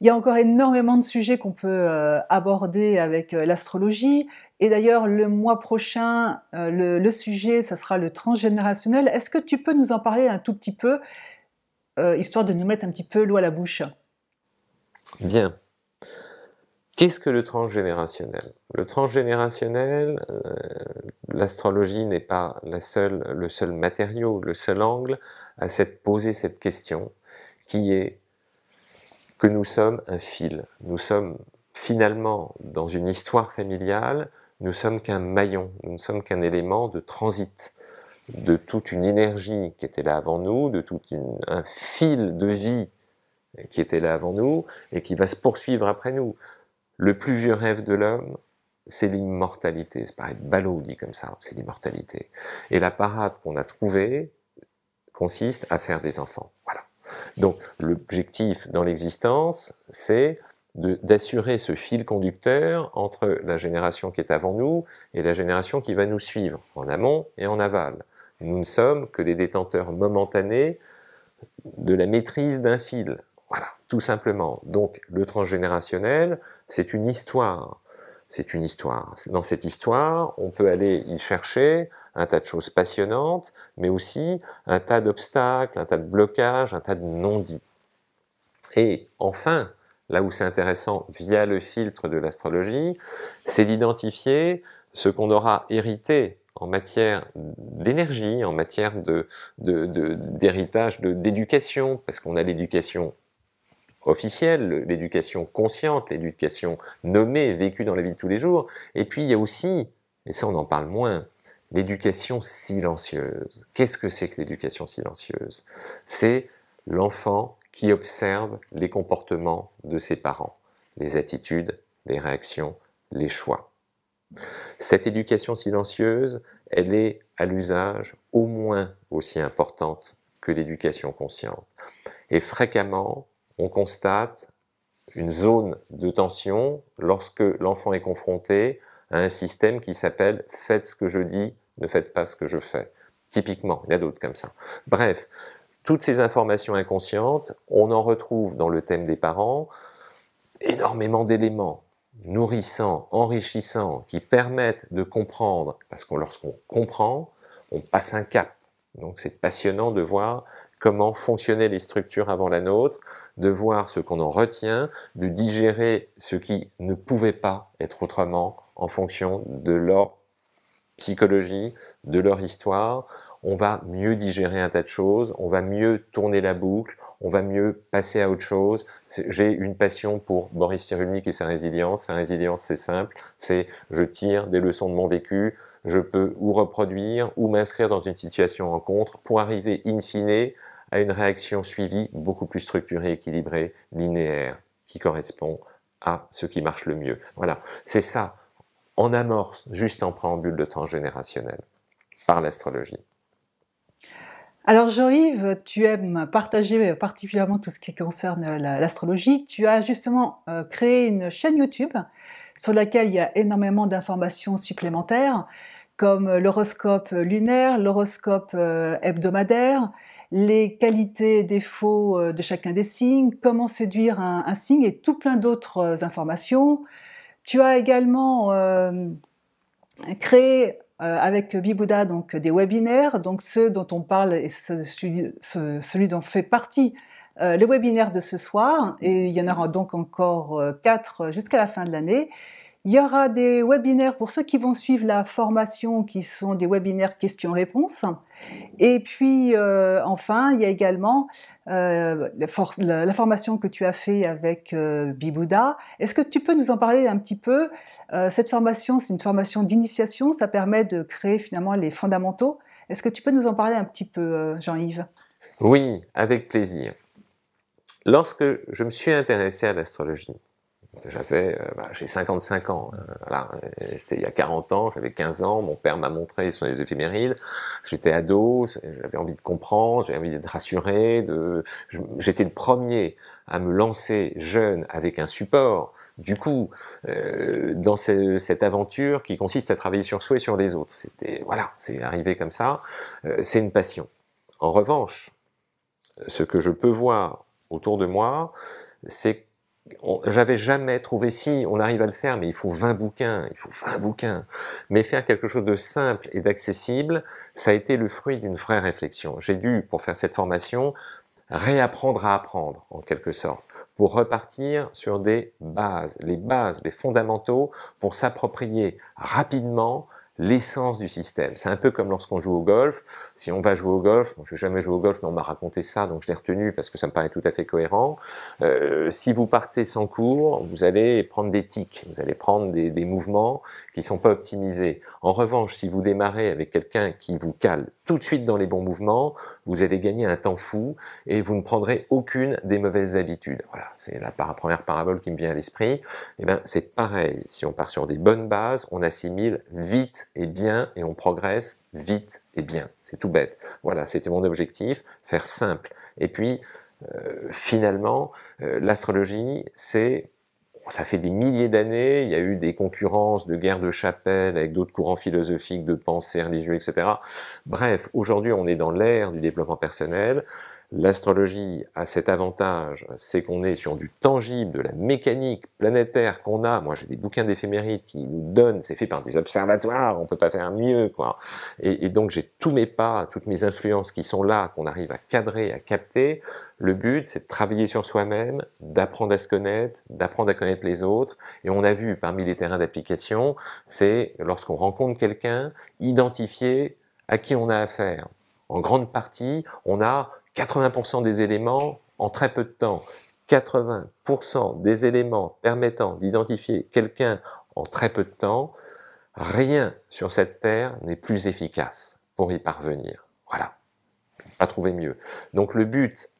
Il y a encore énormément de sujets qu'on peut euh, aborder avec euh, l'astrologie. Et d'ailleurs, le mois prochain, euh, le, le, sujet, ça sera le transgénérationnel. Est-ce que tu peux nous en parler un tout petit peu, histoire de nous mettre un petit peu l'eau à la bouche Bien. Qu'est-ce que le transgénérationnel Le transgénérationnel, euh, l'astrologie n'est pas la seule, le seul matériau, le seul angle à cette, poser cette question, qui est que nous sommes un fil. Nous sommes finalement dans une histoire familiale, nous sommes qu'un maillon, nous ne sommes qu'un élément de transit de toute une énergie qui était là avant nous, de tout un fil de vie qui était là avant nous et qui va se poursuivre après nous. Le plus vieux rêve de l'homme, c'est l'immortalité. C'est pareil ballot dit comme ça, c'est l'immortalité. Et la parade qu'on a trouvée consiste à faire des enfants. Voilà. Donc l'objectif dans l'existence, c'est d'assurer ce fil conducteur entre la génération qui est avant nous et la génération qui va nous suivre, en amont et en aval. Nous ne sommes que des détenteurs momentanés de la maîtrise d'un fil. Voilà, tout simplement. Donc le transgénérationnel, c'est une histoire. C'est une histoire. Dans cette histoire, on peut aller y chercher un tas de choses passionnantes, mais aussi un tas d'obstacles, un tas de blocages, un tas de non-dits. Et enfin, là où c'est intéressant via le filtre de l'astrologie, c'est d'identifier ce qu'on aura hérité en matière d'énergie, en matière d'héritage, d'éducation, parce qu'on a l'éducation officielle, l'éducation consciente, l'éducation nommée, vécue dans la vie de tous les jours. Et puis il y a aussi, et ça on en parle moins, l'éducation silencieuse. Qu'est-ce que c'est que l'éducation silencieuse C'est l'enfant qui observe les comportements de ses parents, les attitudes, les réactions, les choix. Cette éducation silencieuse, elle est à l'usage au moins aussi importante que l'éducation consciente. Et fréquemment, on constate une zone de tension lorsque l'enfant est confronté à un système qui s'appelle faites ce que je dis, ne faites pas ce que je fais. Typiquement, il y a d'autres comme ça. Bref, toutes ces informations inconscientes, on en retrouve dans le thème des parents énormément d'éléments nourrissants, enrichissants, qui permettent de comprendre, parce que lorsqu'on comprend, on passe un cap. Donc c'est passionnant de voir comment fonctionnaient les structures avant la nôtre, de voir ce qu'on en retient, de digérer ce qui ne pouvait pas être autrement en fonction de leur psychologie, de leur histoire, on va mieux digérer un tas de choses, on va mieux tourner la boucle, on va mieux passer à autre chose. J'ai une passion pour Boris Cyrulnik et sa résilience. Sa résilience, c'est simple, c'est je tire des leçons de mon vécu, je peux ou reproduire ou m'inscrire dans une situation en contre pour arriver in fine à une réaction suivie beaucoup plus structurée, équilibrée, linéaire, qui correspond à ce qui marche le mieux. Voilà, c'est ça, en amorce, juste en préambule de temps générationnel par l'astrologie. Alors jean tu aimes partager particulièrement tout ce qui concerne l'astrologie. Tu as justement euh, créé une chaîne YouTube sur laquelle il y a énormément d'informations supplémentaires comme l'horoscope lunaire, l'horoscope euh, hebdomadaire, les qualités et défauts euh, de chacun des signes, comment séduire un, signe et tout plein d'autres euh, informations. Tu as également euh, créé avec Bibouda donc des webinaires, donc ceux dont on parle et celui, dont fait partie le webinaire de ce soir, et il y en aura donc encore quatre jusqu'à la fin de l'année. Il y aura des webinaires pour ceux qui vont suivre la formation, qui sont des webinaires questions-réponses. Et puis, euh, enfin, il y a également euh, la, formation que tu as fait avec euh, Bibouda. Est-ce que tu peux nous en parler un petit peu Cette formation, c'est une formation d'initiation, ça permet de créer finalement les fondamentaux. Est-ce que tu peux nous en parler un petit peu, Jean-Yves Oui, avec plaisir. Lorsque je me suis intéressé à l'astrologie, j'avais, euh, bah, j'ai 55 ans. Euh, voilà. C'était il y a 40 ans, j'avais 15 ans. Mon père m'a montré sur les éphémérides. J'étais ado, j'avais envie de comprendre, j'avais envie d'être rassuré. De... J'étais le premier à me lancer jeune avec un support, du coup, euh, dans cette aventure qui consiste à travailler sur soi et sur les autres. C'était voilà, c'est arrivé comme ça. c'est une passion. En revanche, ce que je peux voir autour de moi, c'est j'avais jamais trouvé, si on arrive à le faire, mais il faut 20 bouquins, il faut 20 bouquins. Mais faire quelque chose de simple et d'accessible, ça a été le fruit d'une vraie réflexion. J'ai dû, pour faire cette formation, réapprendre à apprendre, en quelque sorte, pour repartir sur des bases, les bases, les fondamentaux, pour s'approprier rapidement l'essence du système. C'est un peu comme lorsqu'on joue au golf. Si on va jouer au golf, bon, je n'ai jamais joué au golf, mais on m'a raconté ça, donc je l'ai retenu parce que ça me paraît tout à fait cohérent. Euh, si vous partez sans cours, vous allez prendre des tics, vous allez prendre des, des mouvements qui sont pas optimisés. En revanche, si vous démarrez avec quelqu'un qui vous cale tout de suite dans les bons mouvements, vous allez gagner un temps fou et vous ne prendrez aucune des mauvaises habitudes. Voilà, c'est la première parabole qui me vient à l'esprit. Eh ben c'est pareil, si on part sur des bonnes bases, on assimile vite et bien et on progresse vite et bien. C'est tout bête. Voilà, c'était mon objectif, faire simple. Et puis euh, finalement, euh, l'astrologie, c'est ça fait des milliers d'années, il y a eu des concurrences de guerre de chapelle avec d'autres courants philosophiques, de pensées religieuses, etc. Bref, aujourd'hui on est dans l'ère du développement personnel, L'astrologie a cet avantage, c'est qu'on est sur du tangible, de la mécanique planétaire qu'on a. Moi, j'ai des bouquins d'éphémérides qui nous donnent, c'est fait par des observatoires, on peut pas faire mieux, quoi. Et, et donc, j'ai tous mes pas, toutes mes influences qui sont là, qu'on arrive à cadrer, à capter. Le but, c'est de travailler sur soi-même, d'apprendre à se connaître, d'apprendre à connaître les autres. Et on a vu, parmi les terrains d'application, c'est lorsqu'on rencontre quelqu'un, identifier à qui on a affaire. En grande partie, on a 80% des éléments en très peu de temps. 80% des éléments permettant d'identifier quelqu'un en très peu de temps, rien sur cette terre n'est plus efficace pour y parvenir. Voilà, pas trouvé mieux. Donc le but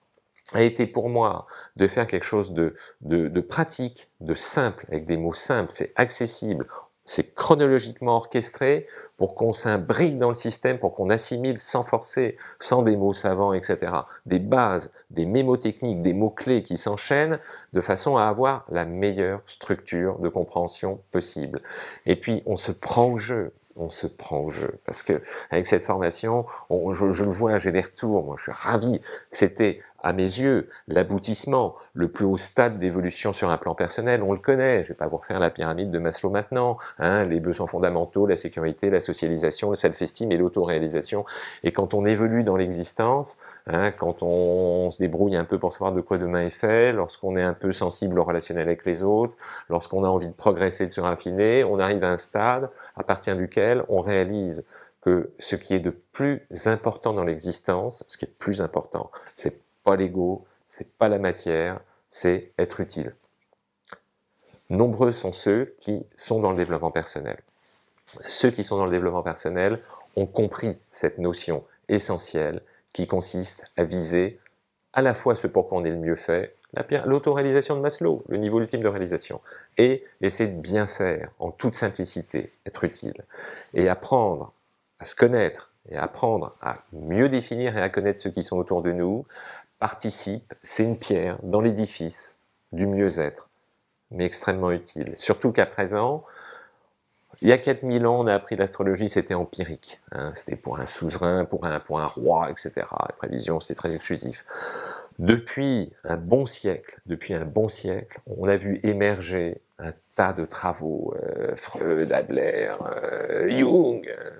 a été pour moi de faire quelque chose de pratique, de simple, avec des mots simples, c'est accessible, c'est chronologiquement orchestré, pour qu'on s'imbrique dans le système, pour qu'on assimile sans forcer, sans des mots savants, etc. Des bases, des mémotechniques, des mots-clés qui s'enchaînent de façon à avoir la meilleure structure de compréhension possible. Et puis, on se prend au jeu, on se prend au jeu. Parce que avec cette formation, je, je, le vois, j'ai des retours, moi je suis ravi. C'était à mes yeux, l'aboutissement, le plus haut stade d'évolution sur un plan personnel, on le connaît, je ne vais pas vous refaire la pyramide de Maslow maintenant, hein, les besoins fondamentaux, la sécurité, la socialisation, le self-esteem et l'autoréalisation. Et quand on évolue dans l'existence, hein, quand on, se débrouille un peu pour savoir de quoi demain est fait, lorsqu'on est un peu sensible au relationnel avec les autres, lorsqu'on a envie de progresser, de se raffiner, on arrive à un stade à partir duquel on réalise que ce qui est de plus important dans l'existence, ce qui est plus important, c'est pas l'ego, c'est pas la matière, c'est être utile. Nombreux sont ceux qui sont dans le développement personnel. Ceux qui sont dans le développement personnel ont compris cette notion essentielle qui consiste à viser à la fois ce pourquoi on est le mieux fait, l'autoréalisation de Maslow, le niveau ultime de réalisation, et essayer de bien faire en toute simplicité, être utile, et apprendre à se connaître, et apprendre à mieux définir et à connaître ceux qui sont autour de nous, participe, c'est une pierre dans l'édifice du mieux-être, mais extrêmement utile. Surtout qu'à présent, il y a 4000 ans, on a appris l'astrologie, c'était empirique. Hein. c'était pour un souverain, pour un, roi, etc. Les prévisions, c'était très exclusif. Depuis un bon siècle, depuis un bon siècle, on a vu émerger un tas de travaux, euh, Freud, Adler, euh, Jung, euh,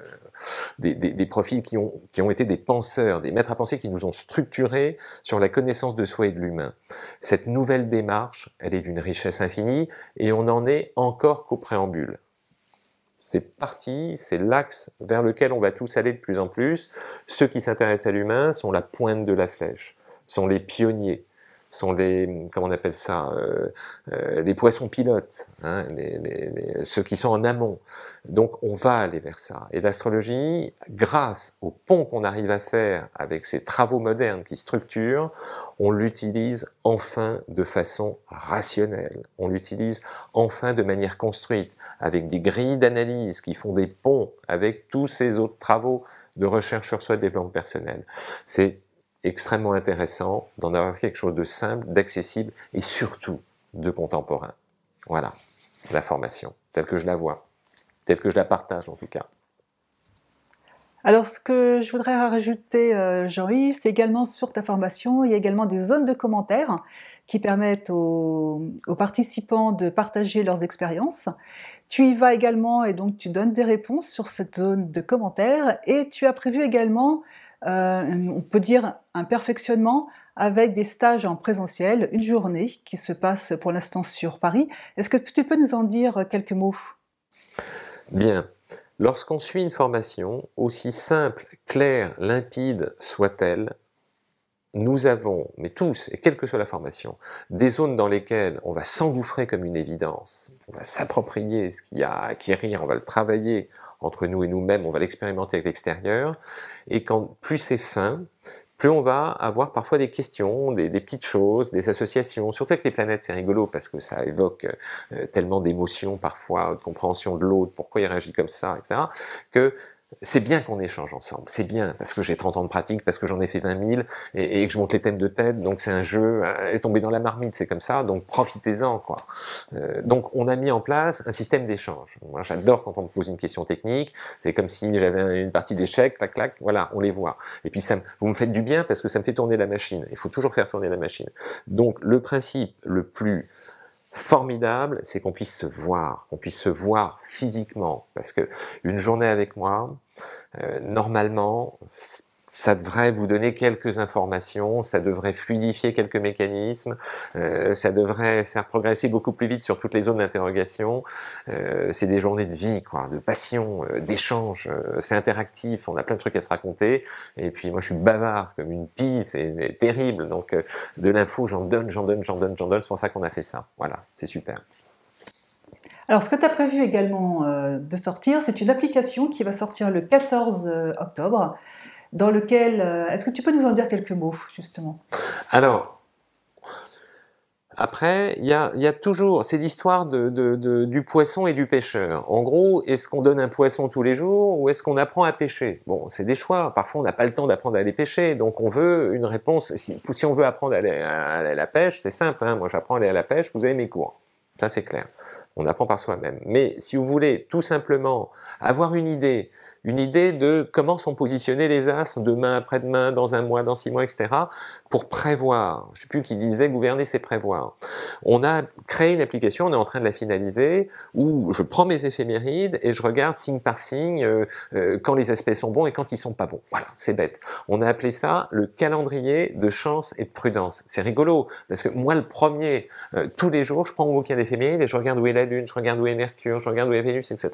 des, profils qui ont, qui ont été des penseurs, des maîtres à penser qui nous ont structurés sur la connaissance de soi et de l'humain. Cette nouvelle démarche, elle est d'une richesse infinie et on n'en est encore qu'au préambule. C'est parti, c'est l'axe vers lequel on va tous aller de plus en plus. Ceux qui s'intéressent à l'humain sont la pointe de la flèche, sont les pionniers sont les, comment on appelle ça, euh, euh, les poissons pilotes, hein, ceux qui sont en amont. Donc on va aller vers ça. Et l'astrologie, grâce au pont qu'on arrive à faire avec ces travaux modernes qui structurent, on l'utilise enfin de façon rationnelle. On l'utilise enfin de manière construite, avec des grilles d'analyse qui font des ponts avec tous ces autres travaux de recherche sur soi et développement personnel. C'est extrêmement intéressant d'en avoir quelque chose de simple, d'accessible et surtout de contemporain. Voilà la formation, telle que je la vois, telle que je la partage en tout cas. Alors ce que je voudrais rajouter, euh, Jean-Yves, c'est également sur ta formation, il y a également des zones de commentaires qui permettent aux, aux, participants de partager leurs expériences. Tu y vas également et donc tu donnes des réponses sur cette zone de commentaires et tu as prévu également euh, on peut dire un perfectionnement avec des stages en présentiel, une journée qui se passe pour l'instant sur Paris. Est-ce que tu peux nous en dire quelques mots Bien. Lorsqu'on suit une formation, aussi simple, claire, limpide soit-elle, nous avons, mais tous, et quelle que soit la formation, des zones dans lesquelles on va s'engouffrer comme une évidence, on va s'approprier ce qu'il y a à acquérir, on va le travailler, entre nous et nous-mêmes, on va l'expérimenter avec l'extérieur. Et quand plus c'est fin, plus on va avoir parfois des questions, des, petites choses, des associations, surtout avec les planètes, c'est rigolo parce que ça évoque euh, tellement d'émotions parfois, de compréhension de l'autre, pourquoi il réagit comme ça, etc., que c'est bien qu'on échange ensemble, c'est bien, parce que j'ai 30 ans de pratique, parce que j'en ai fait 20 000, et, que je monte les thèmes de tête, donc c'est un jeu, et euh, tomber dans la marmite, c'est comme ça, donc profitez-en, quoi. Euh, donc on a mis en place un système d'échange. Moi j'adore quand on me pose une question technique, c'est comme si j'avais une partie d'échecs, clac, clac, voilà, on les voit. Et puis ça, vous me faites du bien parce que ça me fait tourner la machine, il faut toujours faire tourner la machine. Donc le principe le plus formidable, c'est qu'on puisse se voir, qu'on puisse se voir physiquement. Parce que une journée avec moi, euh, normalement, ça devrait vous donner quelques informations, ça devrait fluidifier quelques mécanismes, euh, ça devrait faire progresser beaucoup plus vite sur toutes les zones d'interrogation. Euh, c'est des journées de vie, quoi, de passion, euh, d'échange, c'est interactif, on a plein de trucs à se raconter. Et puis moi je suis bavard comme une pie, c'est terrible, donc de l'info j'en donne, j'en donne, j'en donne, j'en donne, c'est pour ça qu'on a fait ça. Voilà, c'est super. Alors, ce que tu as prévu également de sortir, c'est une application qui va sortir le 14 octobre dans lequel... Euh, est-ce que tu peux nous en dire quelques mots, justement Alors, après, il y a, toujours, c'est l'histoire du poisson et du pêcheur. En gros, est-ce qu'on donne un poisson tous les jours ou est-ce qu'on apprend à pêcher Bon, c'est des choix. Parfois, on n'a pas le temps d'apprendre à aller pêcher, donc on veut une réponse. Si, on veut apprendre à aller à, la pêche, c'est simple. Hein. Moi, j'apprends à aller à la pêche, vous avez mes cours. Ça, c'est clair on apprend par soi-même. Mais si vous voulez tout simplement avoir une idée, une idée de comment sont positionnés les astres demain, après-demain, dans un mois, dans six mois, etc., pour prévoir. Je ne sais plus qui disait gouverner, c'est prévoir. On a créé une application, on est en train de la finaliser, où je prends mes éphémérides et je regarde signe par signe euh, euh, quand les aspects sont bons et quand ils sont pas bons. Voilà, c'est bête. On a appelé ça le calendrier de chance et de prudence. C'est rigolo, parce que moi, le premier, euh, tous les jours, je prends mon bouquin d'éphémérides et je regarde où est Lune, je regarde où est Mercure, je regarde où est Vénus, etc.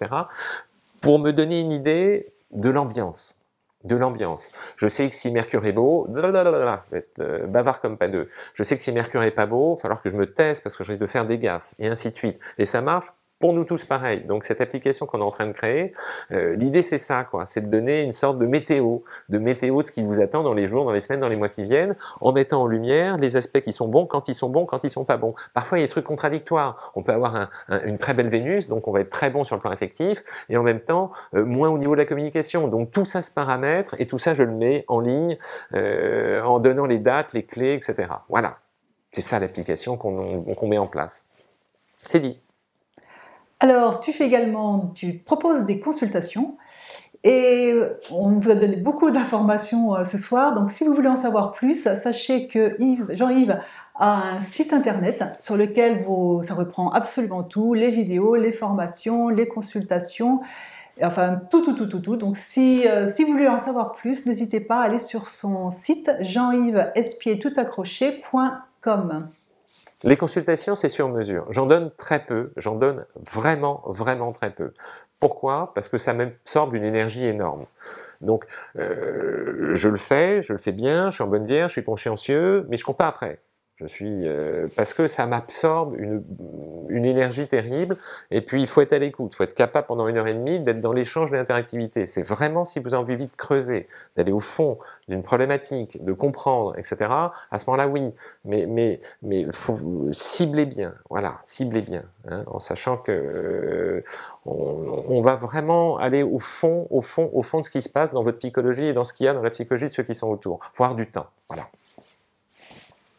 pour me donner une idée de l'ambiance de l'ambiance. Je sais que si Mercure est beau, blablabla, euh, bavard comme pas deux. Je sais que si Mercure est pas beau, il va falloir que je me taise parce que je risque de faire des gaffes, et ainsi de suite. Et ça marche pour nous tous pareil. Donc cette application qu'on est en train de créer, euh, l'idée c'est ça, quoi, c'est de donner une sorte de météo, de météo de ce qui vous attend dans les jours, dans les semaines, dans les mois qui viennent, en mettant en lumière les aspects qui sont bons, quand ils sont bons, quand ils sont pas bons. Parfois il y a des trucs contradictoires. On peut avoir une très belle Vénus, donc on va être très bon sur le plan effectif, et en même temps euh, moins au niveau de la communication. Donc tout ça se paramètre, et tout ça je le mets en ligne euh, en donnant les dates, les clés, etc. Voilà. C'est ça l'application qu'on met en place. C'est dit. Alors, tu fais également, tu proposes des consultations et euh, on vous a donné beaucoup d'informations euh, ce soir. Donc, si vous voulez en savoir plus, sachez que Jean-Yves a un site internet sur lequel ça reprend absolument tout les vidéos, les formations, les consultations, enfin tout, tout, tout, tout, tout. Donc, euh, si, vous voulez en savoir plus, n'hésitez pas à aller sur son site jean yves espier les consultations, c'est sur mesure. J'en donne très peu, j'en donne vraiment, vraiment très peu. Pourquoi Parce que ça m'absorbe une énergie énorme. Donc, euh, je le fais, je le fais bien, je suis en bonne vierge, je suis consciencieux, mais je compte pas après. Je suis euh, parce que ça m'absorbe une, une, énergie terrible. Et puis il faut être à l'écoute, il faut être capable pendant une heure et demie d'être dans l'échange de l'interactivité. C'est vraiment si vous avez envie de creuser, d'aller au fond d'une problématique, de comprendre, etc. À ce moment-là, oui. Mais mais mais faut cibler bien. Voilà, cibler bien, hein, en sachant que euh, on, on, va vraiment aller au fond, au fond, au fond de ce qui se passe dans votre psychologie et dans ce qu'il y a dans la psychologie de ceux qui sont autour. Voir du temps. Voilà.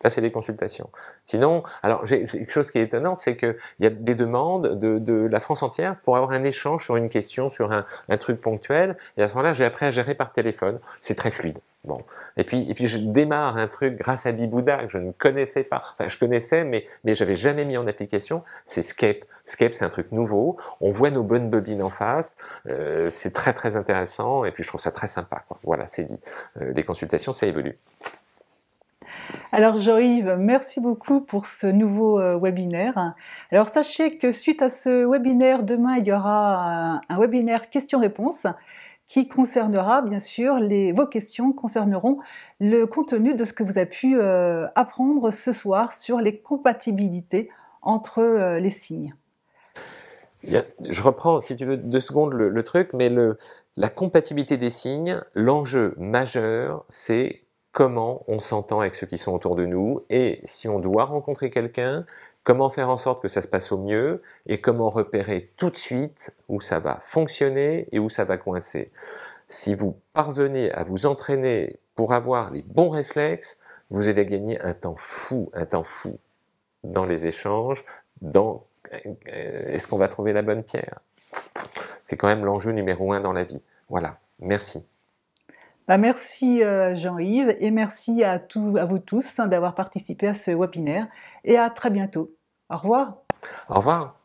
Ça, c'est des consultations. Sinon, alors quelque chose qui est étonnant, c'est qu'il y a des demandes de, de, la France entière pour avoir un échange sur une question, sur un, un truc ponctuel. Et à ce moment-là, j'ai appris à gérer par téléphone. C'est très fluide. Bon. Et puis, et puis je démarre un truc grâce à Bibouda que je ne connaissais pas. Enfin, je connaissais, mais, mais j'avais jamais mis en application. C'est Scape. Scape, c'est un truc nouveau. On voit nos bonnes bobines en face. Euh, c'est très, très intéressant. Et puis, je trouve ça très sympa. Quoi. Voilà, c'est dit. Euh, les consultations, ça évolue. Alors Jean-Yves, merci beaucoup pour ce nouveau euh, webinaire. Alors sachez que suite à ce webinaire, demain il y aura euh, un, webinaire questions-réponses qui concernera bien sûr les, vos questions concerneront le contenu de ce que vous avez pu euh, apprendre ce soir sur les compatibilités entre les signes. Je reprends, si tu veux, deux secondes le, truc, mais la compatibilité des signes, l'enjeu majeur, c'est comment on s'entend avec ceux qui sont autour de nous et si on doit rencontrer quelqu'un, comment faire en sorte que ça se passe au mieux et comment repérer tout de suite où ça va fonctionner et où ça va coincer. Si vous parvenez à vous entraîner pour avoir les bons réflexes, vous allez gagner un temps fou, un temps fou dans les échanges, dans euh, est-ce qu'on va trouver la bonne pierre C'est quand même l'enjeu numéro un dans la vie. Voilà, merci. Bah, merci euh, Jean-Yves et merci à, à vous tous hein, d'avoir participé à ce webinaire et à très bientôt. Au revoir. Au revoir.